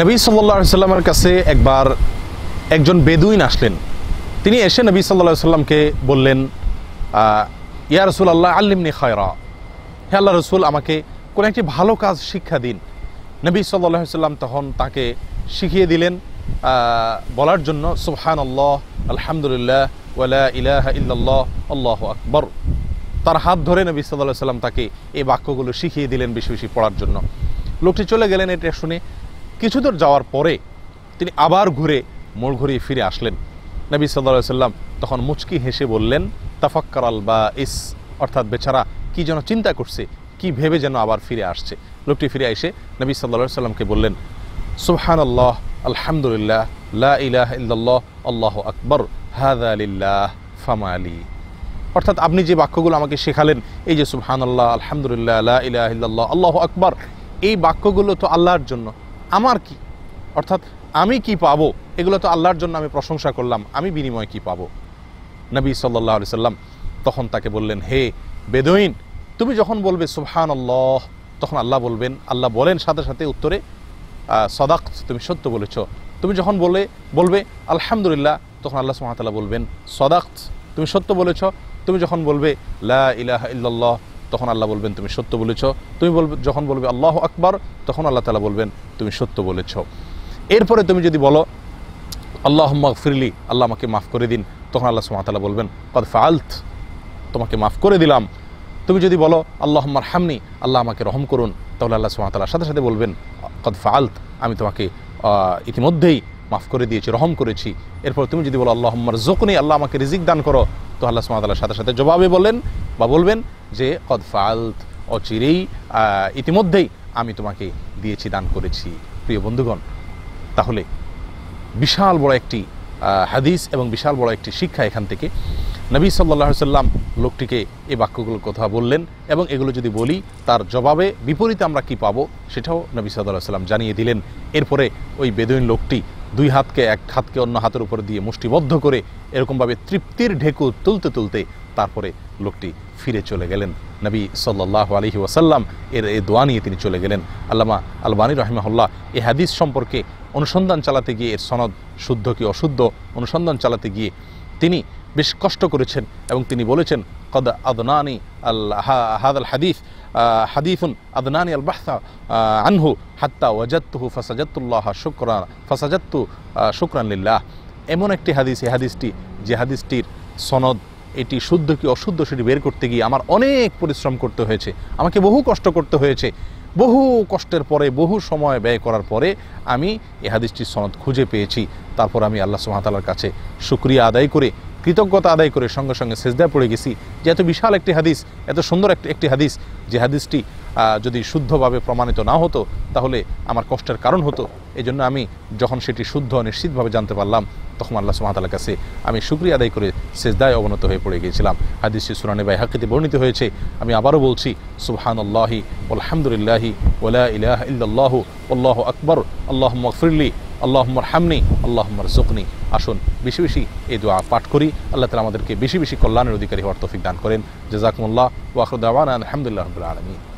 নবী সাল্লা সাল্লামের কাছে একবার একজন বেদুইন আসলেন তিনি এসে নবী সাল্লা সাল্লামকে বললেন ইয়া রসুল আল্লাহ আল্লিমনি খয়রা হে আল্লাহ রসুল আমাকে কোনো একটি ভালো কাজ শিক্ষা দিন নবী সাল্লা সাল্লাম তখন তাকে শিখিয়ে দিলেন বলার জন্য সুহান আল্লাহ আলহামদুলিল্লাহ ওয়ালা ইলাহ ইল্লাল্লাহ আল্লাহ আকবর তার হাত ধরে নবী সাল্লাহ সাল্লাম তাকে এই বাক্যগুলো শিখিয়ে দিলেন বেশি বেশি পড়ার জন্য লোকটি চলে গেলেন এটা শুনে কিছুদূর যাওয়ার পরে তিনি আবার ঘুরে মোড় ঘুরিয়ে ফিরে আসলেন নবী সাল্লা সাল্লাম তখন মুচকি হেসে বললেন তাফাক্কার আল বা ইস অর্থাৎ বেচারা কি যেন চিন্তা করছে কি ভেবে যেন আবার ফিরে আসছে লোকটি ফিরে এসে নবী সাল্লা সাল্লামকে বললেন সুহান আল্লাহ আলহামদুলিল্লাহ লা ইলাহ আল্লাহ আকবর হাদা আলিল্লাহ ফামা আলী অর্থাৎ আপনি যে বাক্যগুলো আমাকে শেখালেন এই যে সুবহান আল্লাহ আলহামদুলিল্লাহ লা ইলাহ আল্লাহ আকবর এই বাক্যগুলো তো আল্লাহর জন্য আমার কি অর্থাৎ আমি কি পাবো এগুলো তো আল্লাহর জন্য আমি প্রশংসা করলাম আমি বিনিময়ে কি পাবো নবী সাল্লাহ আলি সাল্লাম তখন তাকে বললেন হে বেদইন তুমি যখন বলবে সুহান আল্লাহ তখন আল্লাহ বলবেন আল্লাহ বলেন সাথে সাথে উত্তরে সদাক তুমি সত্য বলেছ তুমি যখন বলে বলবে আলহামদুলিল্লাহ তখন আল্লাহ সুমাতাল্লাহ বলবেন সদাক তুমি সত্য বলেছ তুমি যখন বলবে লা ইলাহা ইল্লাল্লাহ তখন আল্লাহ বলবেন তুমি সত্য বলেছ তুমি বলবে যখন বলবে আল্লাহ আকবার তখন আল্লাহ তালা বলবেন তুমি সত্য বলেছ এরপরে তুমি যদি বলো আল্লাহ ফিরলি আল্লাহ আমাকে মাফ করে দিন তখন আল্লাহ সুমাতালা বলবেন কদ ফাল্থ তোমাকে মাফ করে দিলাম তুমি যদি বলো আল্লাহ হামনি আল্লাহ আমাকে রহম করুন তাহলে আল্লাহ সুমাতালার সাথে সাথে বলবেন কদ ফাল্থ আমি তোমাকে ইতিমধ্যেই মাফ করে দিয়েছি রহম করেছি এরপর তুমি যদি বলো আল্লাহ জোকনি আল্লাহ আমাকে রিজিক দান করো তো আল্লাহ সুমাতাল্লাহ সাথে সাথে জবাবে বলেন বা বলবেন যে কদ ফালত অচিরেই ইতিমধ্যেই আমি তোমাকে দিয়েছি দান করেছি প্রিয় বন্ধুগণ তাহলে বিশাল বড় একটি হাদিস এবং বিশাল বড় একটি শিক্ষা এখান থেকে নবী সাল্লা সাল্লাম লোকটিকে এই বাক্যগুলোর কথা বললেন এবং এগুলো যদি বলি তার জবাবে বিপরীতে আমরা কি পাবো সেটাও নবী সাল্লাহ সাল্লাম জানিয়ে দিলেন এরপরে ওই বেদুইন লোকটি দুই হাতকে এক হাতকে অন্য হাতের উপর দিয়ে মুষ্টিবদ্ধ করে এরকমভাবে তৃপ্তির ঢেকু তুলতে তুলতে তারপরে লোকটি ফিরে চলে গেলেন নবী সাল্লাহ আলহি ওয়াসাল্লাম এর এ দোয়া নিয়ে তিনি চলে গেলেন আল্লামা আলবানী রহমাহুল্লাহ এ হাদিস সম্পর্কে অনুসন্ধান চালাতে গিয়ে এর সনদ শুদ্ধ কি অশুদ্ধ অনুসন্ধান চালাতে গিয়ে তিনি বেশ কষ্ট করেছেন এবং তিনি বলেছেন কদ আদনানি আল্লাহ হাদ আল হাদিস হাদিফুন আদনানি আল বাহসা আনহু হাত্তা ওয়াজাত্তুহু ফসাজাতুল্লাহ শুক্রান ফসাজাত্তু শুক্রানলিল্লাহ এমন একটি হাদিস এই হাদিসটি যে হাদিসটির সনদ এটি শুদ্ধ কি অশুদ্ধ সেটি বের করতে গিয়ে আমার অনেক পরিশ্রম করতে হয়েছে আমাকে বহু কষ্ট করতে হয়েছে বহু কষ্টের পরে বহু সময় ব্যয় করার পরে আমি এ হাদিসটির সনদ খুঁজে পেয়েছি তারপর আমি আল্লাহ সুমাতালার কাছে শুক্রিয়া আদায় করে কৃতজ্ঞতা আদায় করে সঙ্গে সঙ্গে সেজদায় পড়ে গেছি যে এত বিশাল একটি হাদিস এত সুন্দর একটি একটি হাদিস যে হাদিসটি যদি শুদ্ধভাবে প্রমাণিত না হতো তাহলে আমার কষ্টের কারণ হতো এই জন্য আমি যখন সেটি শুদ্ধ নিশ্চিতভাবে জানতে পারলাম তখন আল্লাহ সুমাতালার কাছে আমি সুক্রিয়া আদায় করে সেজদায় অবনত হয়ে পড়ে গিয়েছিলাম হাদিস সুরানি বাই হাকিতে বর্ণিত হয়েছে আমি আবারও বলছি সুবহান আল্লাহি আলহামদুলিল্লাহি ওলা ইলাহ ইল্লাহ আল্লাহ আকবর আল্লাহ মকফিরলি আল্লাহমর হামনি আল্লাহমর জুকনি আসুন বেশি বেশি এই দোয়া পাঠ করি আল্লাহ তালা আমাদেরকে বেশি বেশি কল্যাণের অধিকারী হওয়ার তফিক দান করেন জেজাকমুল্লাহ ওয়াকরুদ্দাওয়ান আলহামদুলিল্লাহ রবুল আলমী